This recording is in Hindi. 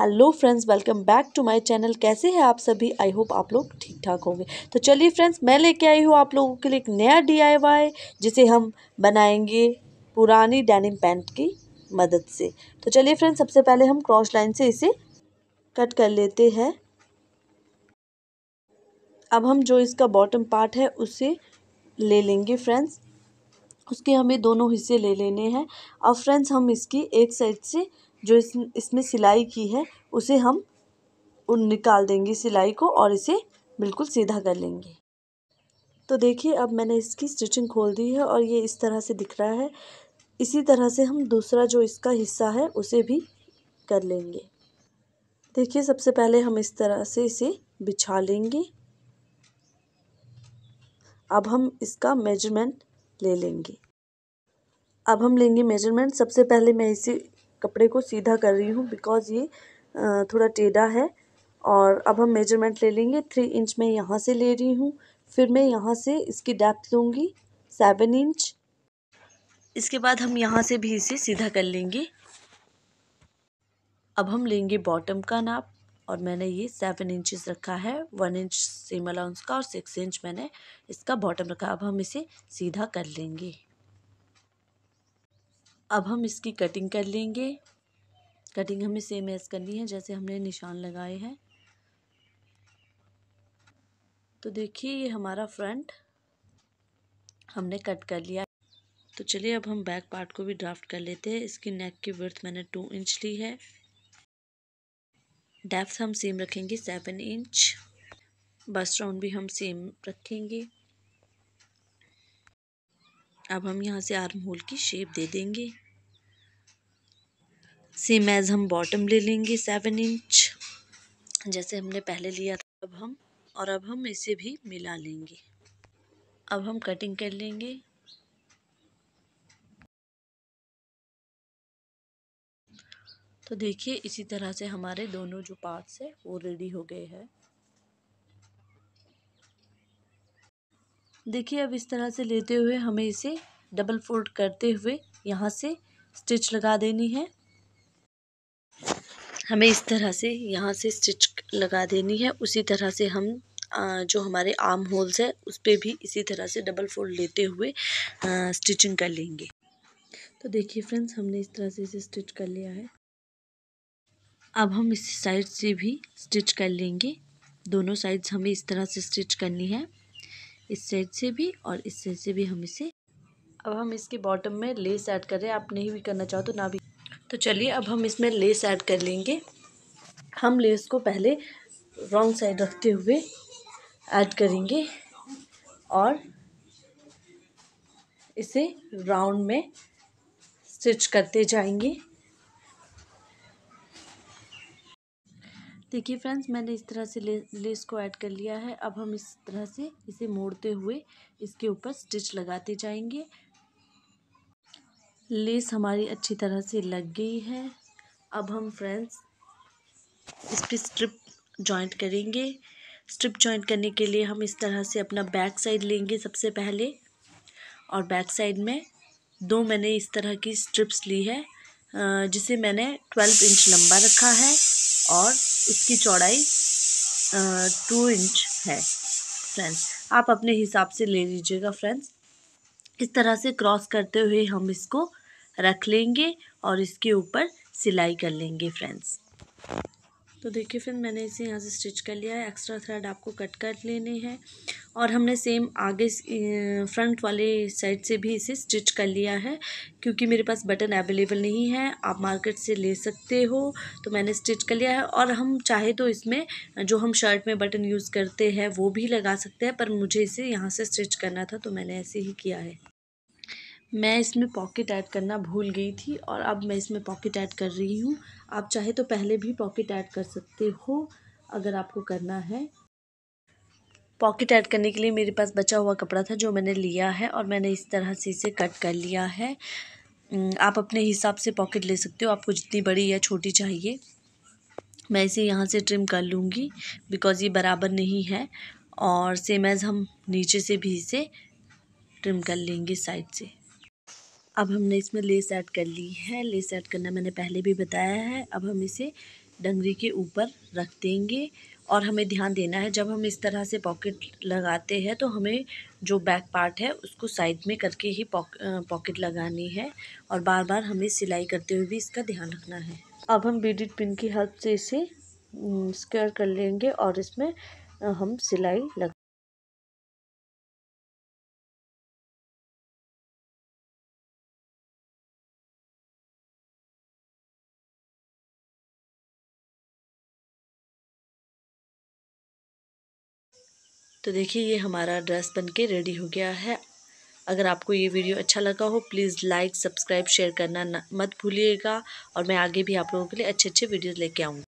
hello friends welcome back to my channel कैसे हैं आप सभी आई होप आप लोग ठीक ठाक होंगे तो चलिए फ्रेंड्स मैं लेके आई हूँ आप लोगों के लिए एक नया डीआईवाई जिसे हम बनाएंगे पुरानी डेनिम पैंट की मदद से तो चलिए फ्रेंड्स सबसे पहले हम क्रॉस लाइन से इसे कट कर लेते हैं अब हम जो इसका बॉटम पार्ट है उसे ले लेंगे फ्रेंड्स उसके हमें दोनों हिस्से ले लेने हैं अब फ्रेंड्स हम इसकी एक साइड से जो इस इसमें सिलाई की है उसे हम उन निकाल देंगे सिलाई को और इसे बिल्कुल सीधा कर लेंगे तो देखिए अब मैंने इसकी स्टिचिंग खोल दी है और ये इस तरह से दिख रहा है इसी तरह से हम दूसरा जो इसका हिस्सा है उसे भी कर लेंगे देखिए सबसे पहले हम इस तरह से इसे बिछा लेंगे अब हम इसका मेजरमेंट ले लेंगे अब हम लेंगे मेजरमेंट सबसे पहले मैं इसे कपड़े को सीधा कर रही हूँ बिकॉज ये थोड़ा टेढ़ा है और अब हम मेजरमेंट ले लेंगे थ्री इंच मैं यहाँ से ले रही हूँ फिर मैं यहाँ से इसकी डेप्थ लूँगी सेवन इंच इसके बाद हम यहाँ से भी इसे सीधा कर लेंगे अब हम लेंगे बॉटम का नाप और मैंने ये सेवन इंचज़ रखा है वन इंच सेम अलाउंस का और सिक्स इंच मैंने इसका बॉटम रखा अब हम इसे सीधा कर लेंगे अब हम इसकी कटिंग कर लेंगे कटिंग हमें सेम ऐस करनी है जैसे हमने निशान लगाए हैं तो देखिए ये हमारा फ्रंट हमने कट कर लिया तो चलिए अब हम बैक पार्ट को भी ड्राफ्ट कर लेते हैं इसकी नेक की वर्थ मैंने टू इंच ली है डेप्थ हम सेम रखेंगे सेवन इंच बस राउंड भी हम सेम रखेंगे अब हम यहाँ से आर्म होल की शेप दे देंगे सेम एज़ हम बॉटम ले लेंगे सेवन इंच जैसे हमने पहले लिया था अब हम और अब हम इसे भी मिला लेंगे अब हम कटिंग कर लेंगे तो देखिए इसी तरह से हमारे दोनों जो पार्ट्स है वो रेडी हो गए हैं देखिए अब इस तरह से लेते हुए हमें इसे डबल फोल्ड करते हुए यहाँ से स्टिच लगा देनी है हमें इस तरह से यहाँ से स्टिच लगा देनी है उसी तरह से हम जो हमारे आर्म होल्स है उस पर भी इसी तरह से डबल फोल्ड लेते हुए स्टिचिंग कर लेंगे तो देखिए फ्रेंड्स हमने इस तरह से इसे स्टिच कर लिया है अब हम इस साइड से भी स्टिच कर लेंगे दोनों साइड्स हमें इस तरह से स्टिच करनी है इस साइड से भी और इस साइड से भी हम इसे अब हम इसके बॉटम में लेस ऐड कर रहे हैं आप नहीं भी करना चाहो तो ना भी तो चलिए अब हम इसमें लेस ऐड कर लेंगे हम लेस को पहले रॉन्ग साइड रखते हुए ऐड करेंगे और इसे राउंड में स्टिच करते जाएंगे देखिए फ्रेंड्स मैंने इस तरह से लेस को ऐड कर लिया है अब हम इस तरह से इसे मोड़ते हुए इसके ऊपर स्टिच लगाते जाएंगे लेस हमारी अच्छी तरह से लग गई है अब हम फ्रेंड्स इस पर स्ट्रिप जॉइंट करेंगे स्ट्रिप जॉइंट करने के लिए हम इस तरह से अपना बैक साइड लेंगे सबसे पहले और बैक साइड में दो मैंने इस तरह की स्ट्रिप्स ली है जिसे मैंने ट्वेल्व इंच लंबा रखा है और इसकी चौड़ाई टू इंच है फ्रेंड्स आप अपने हिसाब से ले लीजिएगा फ्रेंड्स इस तरह से क्रॉस करते हुए हम इसको रख लेंगे और इसके ऊपर सिलाई कर लेंगे फ्रेंड्स तो देखिए फिर मैंने इसे यहाँ से स्टिच कर लिया है एक्स्ट्रा थ्रेड आपको कट कर लेने हैं और हमने सेम आगे फ्रंट वाले साइड से भी इसे स्टिच कर लिया है क्योंकि मेरे पास बटन अवेलेबल नहीं है आप मार्केट से ले सकते हो तो मैंने स्टिच कर लिया है और हम चाहे तो इसमें जो हम शर्ट में बटन यूज़ करते हैं वो भी लगा सकते हैं पर मुझे इसे यहाँ से स्टिच करना था तो मैंने ऐसे ही किया है मैं इसमें पॉकेट ऐड करना भूल गई थी और अब मैं इसमें पॉकेट ऐड कर रही हूँ आप चाहे तो पहले भी पॉकेट ऐड कर सकते हो अगर आपको करना है पॉकेट ऐड करने के लिए मेरे पास बचा हुआ कपड़ा था जो मैंने लिया है और मैंने इस तरह से इसे कट कर लिया है आप अपने हिसाब से पॉकेट ले सकते हो आपको जितनी बड़ी या छोटी चाहिए मैं इसे यहाँ से ट्रिम कर लूँगी बिकॉज़ ये बराबर नहीं है और सेम एज़ हम नीचे से भी इसे ट्रिम कर लेंगे साइड से अब हमने इसमें लेस ऐड कर ली है लेस ऐड करना मैंने पहले भी बताया है अब हम इसे डंगरी के ऊपर रख देंगे और हमें ध्यान देना है जब हम इस तरह से पॉकेट लगाते हैं तो हमें जो बैक पार्ट है उसको साइड में करके ही पॉकेट लगानी है और बार बार हमें सिलाई करते हुए भी इसका ध्यान रखना है अब हम बीडिट पिन की हेल्प से इसे स्क्वायर कर लेंगे और इसमें हम सिलाई लग तो देखिए ये हमारा ड्रेस बन के रेडी हो गया है अगर आपको ये वीडियो अच्छा लगा हो प्लीज़ लाइक सब्सक्राइब शेयर करना मत भूलिएगा और मैं आगे भी आप लोगों के लिए अच्छे अच्छे वीडियोज़ लेके आऊँगी